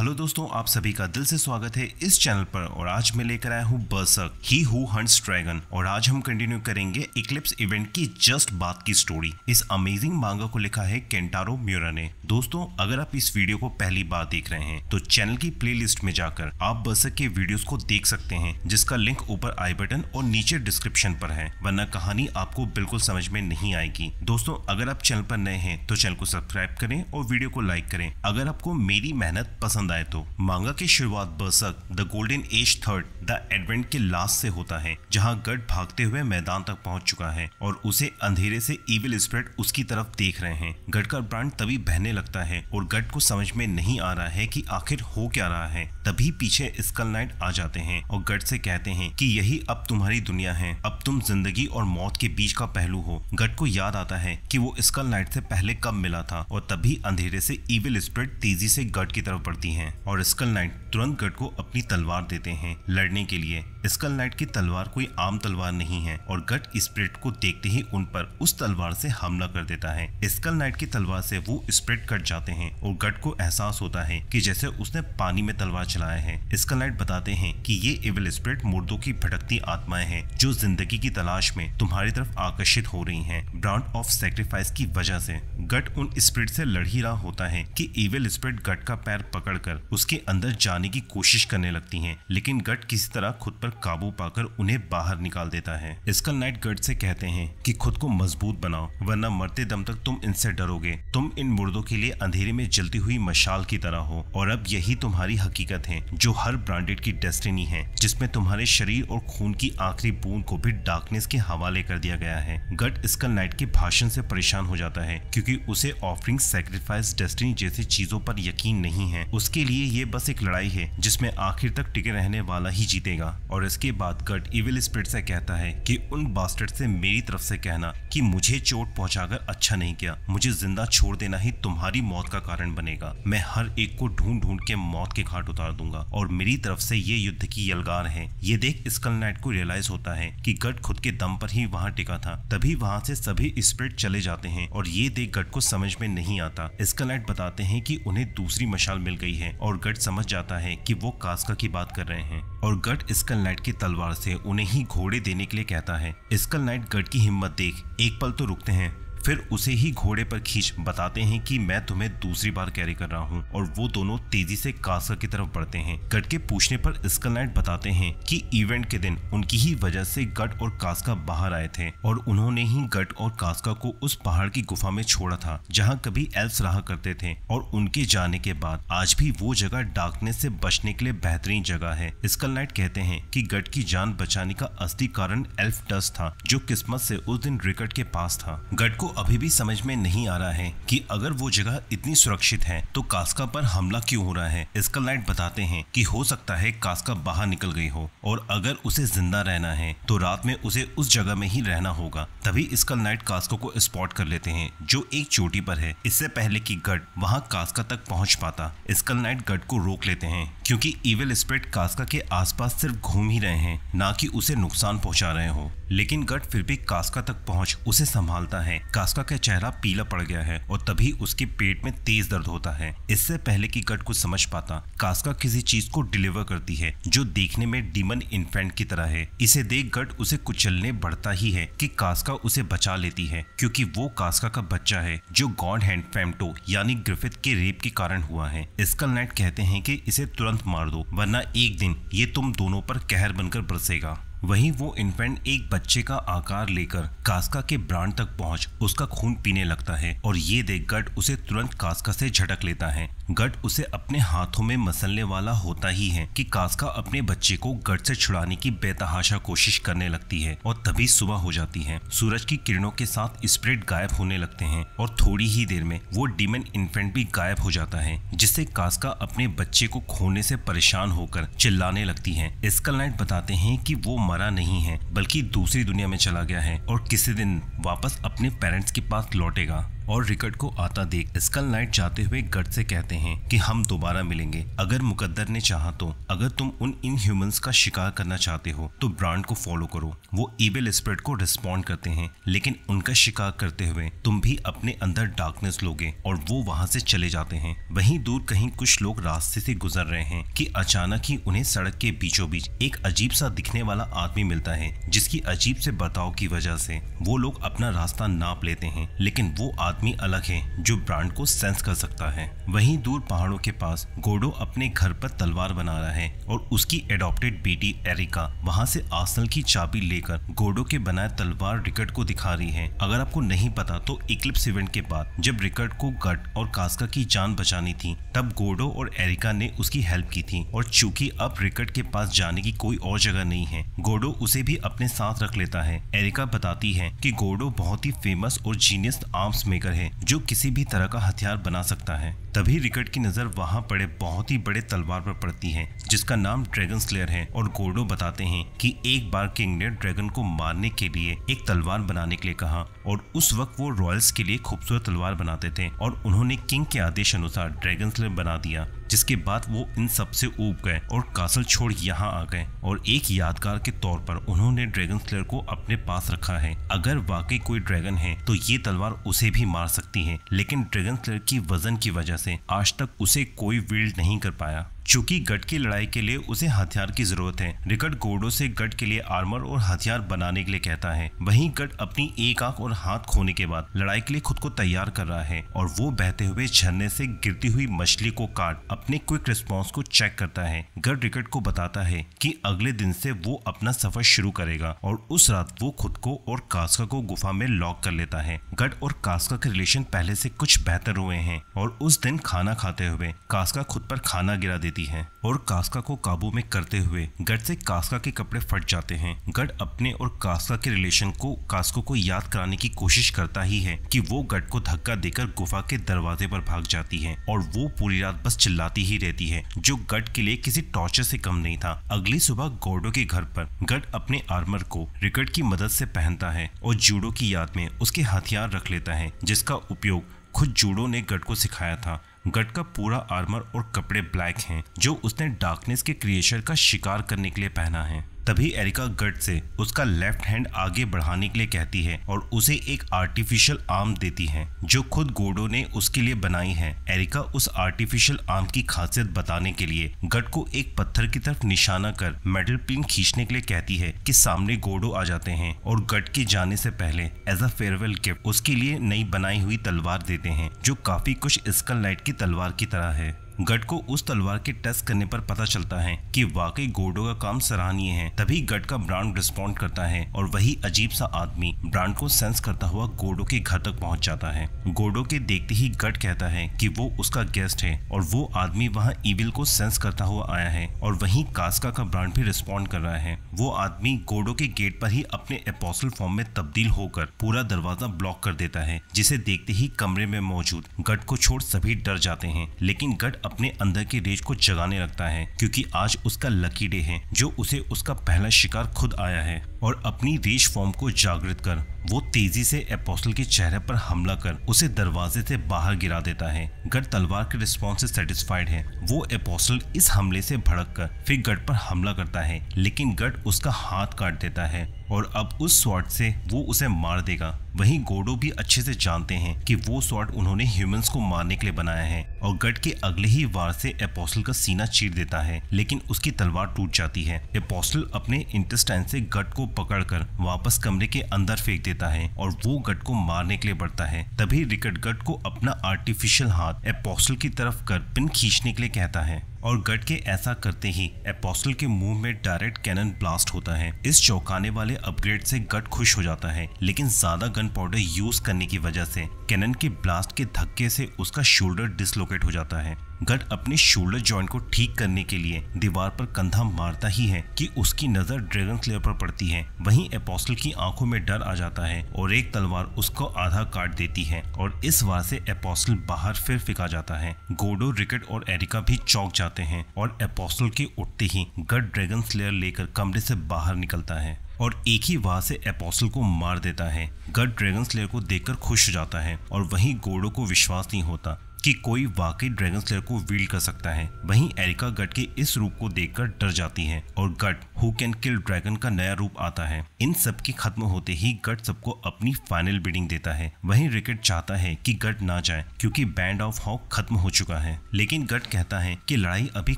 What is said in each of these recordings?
Hello दोस्तों आप सभी का दिल से स्वागत है इस चैनल पर और आज मैं लेकर आया हूँ Berserk he who hunts dragon और आज हम कंटिन्यू करेंगे इक्लिप्स इवेंट की जस्ट बात की स्टोरी इस अमेजिंग मांगा को लिखा है केंटारो म्यूरा ने दोस्तों अगर आप इस वीडियो को पहली बार देख रहे हैं तो चैनल की प्ले में जाकर आप बर्सक के वीडियो को देख सकते हैं जिसका लिंक ऊपर आई बटन और नीचे डिस्क्रिप्शन पर है वरना कहानी आपको बिल्कुल समझ में नहीं आएगी दोस्तों अगर आप चैनल पर नए हैं तो चैनल को सब्सक्राइब करें और वीडियो को लाइक करें अगर आपको मेरी मेहनत पसंद पसंद आए तो मांगा की शुरुआत Berserk the golden age third the advent के लास्ट से होता है जहां गट भागते हुए मैदान तक पहुंच चुका है और उसे अंधेरे से इविल स्प्रेड उसकी तरफ देख रहे हैं गट का ब्रांड तभी बहने लगता है और गट को समझ में नहीं आ रहा है की आखिर हो क्या रहा है तभी पीछे स्कल नाइट आ जाते हैं और गट से कहते हैं की यही अब तुम्हारी दुनिया है अब तुम जिंदगी और मौत के बीच का पहलू हो गट को याद आता है कि वो स्कल नाइट से पहले कब मिला था और तभी अंधेरे से इविल स्प्रेड तेजी से गट की तरफ बढ़ती हैं और स्कल नाइट तुरंत गट को अपनी तलवार देते हैं लड़ने के लिए स्कल नाइट की तलवार कोई आम तलवार नहीं है और गट स्प्रिट को देखते ही उन पर उस तलवार से हमला कर देता है स्कल नाइट की तलवार से वो स्प्रिट कट जाते हैं और गट को एहसास होता है कि जैसे उसने पानी में तलवार चलाया है स्कल नाइट बताते हैं कि ये एविल स्प्रिट मुर्दों की भटकती आत्माएं हैं जो जिंदगी की तलाश में तुम्हारी तरफ आकर्षित हो रही है ब्रांड ऑफ सेक्रीफाइस की वजह से गट उन स्प्रिट से लड़ ही रहा होता है की एविल स्प्रिट गट का पैर पकड़ उसके अंदर जाने की कोशिश करने लगती है लेकिन गट किसी तरह खुद पर पर काबू पाकर उन्हें बाहर निकाल देता है स्कल नाइट गर्ड से कहते हैं कि खुद को मजबूत बनाओ वरना मरते दम तक तुम इनसे डरोगे तुम इन मुर्दों के लिए अंधेरे में जलती हुई मशाल की तरह हो और अब यही तुम्हारी हकीकत है जो हर ब्रांडेड की डेस्टिनी है जिसमे तुम्हारे शरीर और खून की आखिरी बूंद को भी डार्कनेस के हवाले कर दिया गया है गट स्कल नाइट के भाषण से परेशान हो जाता है क्योंकि उसे ऑफरिंग सेक्रीफाइस डेस्टिनी जैसी चीजों पर यकीन नहीं है उसके लिए ये बस एक लड़ाई है जिसमें आखिर तक टिके रहने वाला ही जीतेगा और और इसके बाद कट इविल स्प्रिट से कहता है कि उन बास्टर्ड से मेरी तरफ से कहना कि मुझे चोट पहुंचाकर अच्छा नहीं किया मुझे जिंदा छोड़ देना ही तुम्हारी मौत का कारण बनेगा मैं हर एक को ढूंढ ढूंढ के मौत के घाट उतार दूंगा और मेरी तरफ से ये युद्ध की यलगार है ये देख स्कल नाइट को रियलाइज होता है की गट खुद के दम पर ही वहाँ टिका था तभी वहाँ से सभी स्प्रिट चले जाते हैं और ये देख गट को समझ में नहीं आता नाइट बताते हैं की उन्हें दूसरी मशाल मिल गई है और गट समझ जाता है की वो कास्का की बात कर रहे हैं और गट स्कलनाइट नाइट की तलवार से उन्हें ही घोड़े देने के लिए कहता है स्कल नाइट गढ़ की हिम्मत देख एक पल तो रुकते हैं फिर उसे ही घोड़े पर खींच बताते हैं कि मैं तुम्हें दूसरी बार कैरी कर रहा हूँ और वो दोनों तेजी से कास्का की तरफ बढ़ते हैं गट के पूछने पर स्कलनाइट बताते हैं कि इवेंट के दिन उनकी ही वजह से गट और कास्का बाहर आए थे और उन्होंने ही गट और कास्का को उस पहाड़ की गुफा में छोड़ा था जहाँ कभी एल्स रहा करते थे और उनके जाने के बाद आज भी वो जगह डाकने से बचने के लिए बेहतरीन जगह है स्कलनाइट कहते हैं की गट की जान बचाने का असली कारण एल्फ डस्ट था जो किस्मत से उस दिन रिकट के पास था गट को अभी भी समझ में नहीं आ रहा है कि अगर वो जगह इतनी सुरक्षित है तो कास्का पर हमला क्यों हो रहा है इसका लाइट बताते हैं कि हो सकता है कास्का बाहर निकल गई हो और अगर उसे जिंदा रहना है तो रात में उसे उस जगह में ही रहना होगा तभी इसका नाइट कास्को को स्पॉट कर लेते हैं जो एक चोटी पर है इससे पहले की गट वहाँ कास्का तक पहुँच पाता स्कल नाइट गट को रोक लेते हैं क्यूँकी इवेल स्प्रेट कास्का के आस सिर्फ घूम ही रहे हैं ना कि उसे नुकसान पहुँचा रहे हो लेकिन गट फिर भी कास्का तक पहुंच उसे संभालता है कास्का का चेहरा पीला पड़ गया है और तभी उसके पेट में तेज दर्द होता है इससे पहले कि गट कुछ समझ पाता कास्का किसी चीज को डिलीवर करती है जो देखने में डीमन इन्फेंट की तरह है इसे देख गट उसे कुचलने बढ़ता ही है कि कास्का उसे बचा लेती है क्योंकि वो कास्का का बच्चा है जो गॉड हैंड फेमटो यानी ग्रिफिथ के रेप के कारण हुआ है स्कल नेट कहते हैं कि इसे तुरंत मार दो वरना एक दिन ये तुम दोनों पर कहर बनकर बरसेगा वहीं वो इन्फेंट एक बच्चे का आकार लेकर कास्का के ब्रांड तक पहुंच उसका खून पीने लगता है और ये देख गट उसे तुरंत कास्का से झटक लेता है गट उसे अपने हाथों में मसलने वाला होता ही है कि कास्का अपने बच्चे को गट से छुड़ाने की बेतहाशा कोशिश करने लगती है और तभी सुबह हो जाती है सूरज की किरणों के साथ स्प्रिट गायब होने लगते हैं और थोड़ी ही देर में वो डिमन इन्फेंट भी गायब हो जाता है जिससे कास्का अपने बच्चे को खोने से परेशान होकर चिल्लाने लगती है स्कल नाइट बताते हैं कि वो हमारा नहीं है बल्कि दूसरी दुनिया में चला गया है और किसी दिन वापस अपने पेरेंट्स के पास लौटेगा और रिकट को आता देख स्कल नाइट जाते हुए गट से कहते हैं कि हम दोबारा मिलेंगे अगर मुकद्दर ने चाहा तो अगर तुम उन इनह्यूमंस का शिकार करना चाहते हो तो ब्रांड को फॉलो करो वो ईबेल स्प्रेड को रिस्पॉन्ड करते हैं लेकिन उनका शिकार करते हुए तुम भी अपने अंदर डार्कनेस लोगे और वो वहाँ से चले जाते हैं वही दूर कहीं कुछ लोग रास्ते से गुजर रहे हैं की अचानक ही उन्हें सड़क के बीचों बीच एक अजीब सा दिखने वाला आदमी मिलता है जिसकी अजीब से बर्ताव की वजह से वो लोग अपना रास्ता नाप लेते हैं लेकिन वो आदमी आदमी अलग है जो ब्रांड को सेंस कर सकता है वहीं दूर पहाड़ों के पास गोडो अपने घर पर तलवार बना रहा है और उसकी एडॉप्टेड बेटी एरिका वहां से आसनल की चाबी लेकर गोडो के बनाए तलवार रिकर्ड को दिखा रही है अगर आपको नहीं पता तो इक्लिप्स इवेंट के बाद जब रिकर्ड को गट और कास्का की जान बचानी थी तब गोडो और एरिका ने उसकी हेल्प की थी और चूंकि अब रिकर्ड के पास जाने की कोई और जगह नहीं है गोडो उसे भी अपने साथ रख लेता है एरिका बताती है की गोडो बहुत ही फेमस और जीनियस आर्म्स में मेकर है जो किसी भी तरह का हथियार बना सकता है तभी रिकट की नजर वहाँ पड़े बहुत ही बड़े तलवार पर पड़ती है जिसका नाम ड्रैगन स्लेयर है और गोर्डो बताते हैं कि एक बार किंग ने ड्रैगन को मारने के लिए एक तलवार बनाने के लिए कहा और उस वक्त वो रॉयल्स के लिए खूबसूरत तलवार बनाते थे और उन्होंने किंग के आदेश अनुसार ड्रैगन स्लेयर बना दिया जिसके बाद वो इन सब से ऊब गए और कासल छोड़ यहाँ आ गए और एक यादगार के तौर पर उन्होंने ड्रैगन स्लेयर को अपने पास रखा है अगर वाकई कोई ड्रैगन है तो ये तलवार उसे भी मार सकती है लेकिन ड्रैगन स्लेयर की वजन की वजह से आज तक उसे कोई विल्ड नहीं कर पाया चूंकि गट की लड़ाई के लिए उसे हथियार की जरूरत है रिकट गोडो से गट के लिए आर्मर और हथियार बनाने के लिए कहता है वहीं गट अपनी एक आंख और हाथ खोने के बाद लड़ाई के लिए खुद को तैयार कर रहा है और वो बहते हुए झरने से गिरती हुई मछली को काट अपने क्विक रिस्पॉन्स को चेक करता है गट रिकट को बताता है की अगले दिन से वो अपना सफर शुरू करेगा और उस रात वो खुद को और कास्का को गुफा में लॉक कर लेता है गट और कास्का के रिलेशन पहले से कुछ बेहतर हुए हैं और उस दिन खाना खाते हुए कास्का खुद पर खाना गिरा देती जाती है और कास्का को काबू में करते हुए गढ़ से कास्का के कपड़े फट जाते हैं गढ़ अपने और कास्का के रिलेशन को कास्को को याद कराने की कोशिश करता ही है कि वो गढ़ को धक्का देकर गुफा के दरवाजे पर भाग जाती है और वो पूरी रात बस चिल्लाती ही रहती है जो गढ़ के लिए किसी टॉर्चर से कम नहीं था अगली सुबह गोडो के घर पर गढ़ अपने आर्मर को रिकट की मदद से पहनता है और जूडो की याद में उसके हथियार रख लेता है जिसका उपयोग खुद जूडो ने गढ़ को सिखाया था गट का पूरा आर्मर और कपड़े ब्लैक हैं जो उसने डार्कनेस के क्रिएशन का शिकार करने के लिए पहना है तभी एरिका गट से उसका लेफ्ट हैंड आगे बढ़ाने के लिए कहती है और उसे एक आर्टिफिशियल आर्म देती है जो खुद गोडो ने उसके लिए बनाई है एरिका उस आर्टिफिशियल आर्म की खासियत बताने के लिए गट को एक पत्थर की तरफ निशाना कर मेटल पिन खींचने के लिए कहती है कि सामने गोडो आ जाते हैं और गट के जाने से पहले एज अ फेयरवेल गिफ्ट उसके लिए नई बनाई हुई तलवार देते हैं जो काफी कुछ स्कल नाइट की तलवार की तरह है गट को उस तलवार के टेस्ट करने पर पता चलता है कि वाकई गोडो का काम सराहनीय है तभी गट का ब्रांड रिस्पॉन्ड करता है और वही अजीब सा आदमी ब्रांड को सेंस करता हुआ गोडो के घर तक पहुंच जाता है गोडो के देखते ही गट कहता है कि वो उसका गेस्ट है और वो आदमी वहाँ इविल को सेंस करता हुआ आया है और वही कास्का का ब्रांड भी रिस्पॉन्ड कर रहा है वो आदमी गोडो के गेट पर ही अपने एपोसल फॉर्म में तब्दील होकर पूरा दरवाजा ब्लॉक कर देता है जिसे देखते ही कमरे में मौजूद गट को छोड़ सभी डर जाते हैं लेकिन गट अपने अंदर के रेज को जगाने लगता है क्योंकि आज उसका लकी डे है जो उसे उसका पहला शिकार खुद आया है और अपनी रेज फॉर्म को जागृत कर वो तेजी से एपोस्टल के चेहरे पर हमला कर उसे दरवाजे से बाहर गिरा देता है गट तलवार के रिस्पॉन्स से सेटिस्फाइड है वो एपोस्टल इस हमले से भड़क कर फिर गट पर हमला करता है लेकिन गट उसका हाथ काट देता है और अब उस स्वॉर्ड से वो उसे मार देगा वहीं गोडो भी अच्छे से जानते हैं कि वो स्वाट उन्होंने ह्यूमंस को मारने के लिए बनाया है और गट के अगले ही वार से एपोस्टल का सीना चीर देता है लेकिन उसकी तलवार टूट जाती है एपोस्टल अपने इंटेस्टाइन से गट को पकड़कर वापस कमरे के अंदर फेंक देता है और वो गट को मारने के लिए बढ़ता है तभी रिकट गट को अपना आर्टिफिशियल हाथ एपोस्टल की तरफ कर पिन खींचने के लिए कहता है और गट के ऐसा करते ही एपोस्टल के मुंह में डायरेक्ट कैनन ब्लास्ट होता है इस चौंकाने वाले अपग्रेड से गट खुश हो जाता है लेकिन ज्यादा गन पाउडर यूज करने की वजह से कैनन के ब्लास्ट के धक्के से उसका शोल्डर डिसलोकेट हो जाता है गट अपने शोल्डर ज्वाइंट को ठीक करने के लिए दीवार पर कंधा मारता ही है कि उसकी नजर ड्रैगन स्लेयर पर पड़ती है वहीं एपोस्टल की आंखों में डर आ जाता है और एक तलवार उसको आधा काट देती है और इस वार से एपोस्टल बाहर फिर फिका जाता है गोडो रिकेट और एरिका भी चौक जाते हैं और एपोस्टल के उठते ही गट ड्रैगन स्लेयर लेकर कमरे से बाहर निकलता है और एक ही वाह से एपोसल को मार देता है गट ड्रैगन स्लेयर को देखकर खुश हो जाता है और वहीं गोडो को विश्वास नहीं होता कि कोई वाकई ड्रैगन स्लेयर को वील्ड कर सकता है वहीं एरिका गट के इस रूप को देखकर डर जाती है और Guts who can kill dragon का नया रूप आता है इन सब के खत्म होते ही गट सबको अपनी फाइनल बिडिंग देता है वहीं रिकेट चाहता है कि गट ना जाए क्योंकि बैंड ऑफ हॉक खत्म हो चुका है लेकिन गट कहता है कि लड़ाई अभी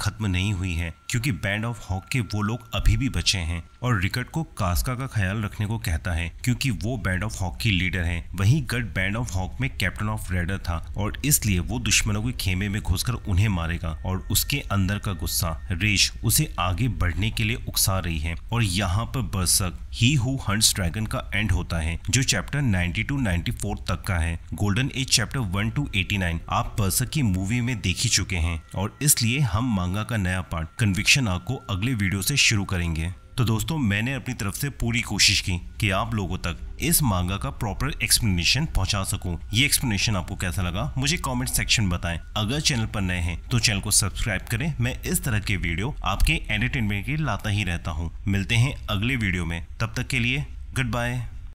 खत्म नहीं हुई है क्योंकि बैंड ऑफ हॉक के वो लोग अभी भी बचे हैं और रिकट को कास्का का ख्याल रखने को कहता है क्योंकि वो बैंड ऑफ हॉक की लीडर है वहीं गट बैंड ऑफ हॉक में कैप्टन ऑफ रेडर था और इसलिए वो दुश्मनों के खेमे में घुसकर उन्हें मारेगा और उसके अंदर का गुस्सा रेश उसे आगे बढ़ने के लिए उकसा रही है और यहाँ पर Berserk he who hunts dragon का एंड होता है जो चैप्टर नाइन्टी टू 94 तक का है गोल्डन एज चैप्टर 1 टू 89 आप बर्सक की मूवी में देख ही चुके हैं और इसलिए हम मांगा का नया पार्ट कन्विक्शन आपको अगले वीडियो से शुरू करेंगे तो दोस्तों मैंने अपनी तरफ से पूरी कोशिश की कि आप लोगों तक इस मांगा का प्रॉपर एक्सप्लेनेशन पहुंचा सकूं। ये एक्सप्लेनेशन आपको कैसा लगा मुझे कमेंट सेक्शन में बताएं। अगर चैनल पर नए हैं तो चैनल को सब्सक्राइब करें मैं इस तरह के वीडियो आपके एंटरटेनमेंट के लिए लाता ही रहता हूँ मिलते हैं अगले वीडियो में तब तक के लिए गुड बाय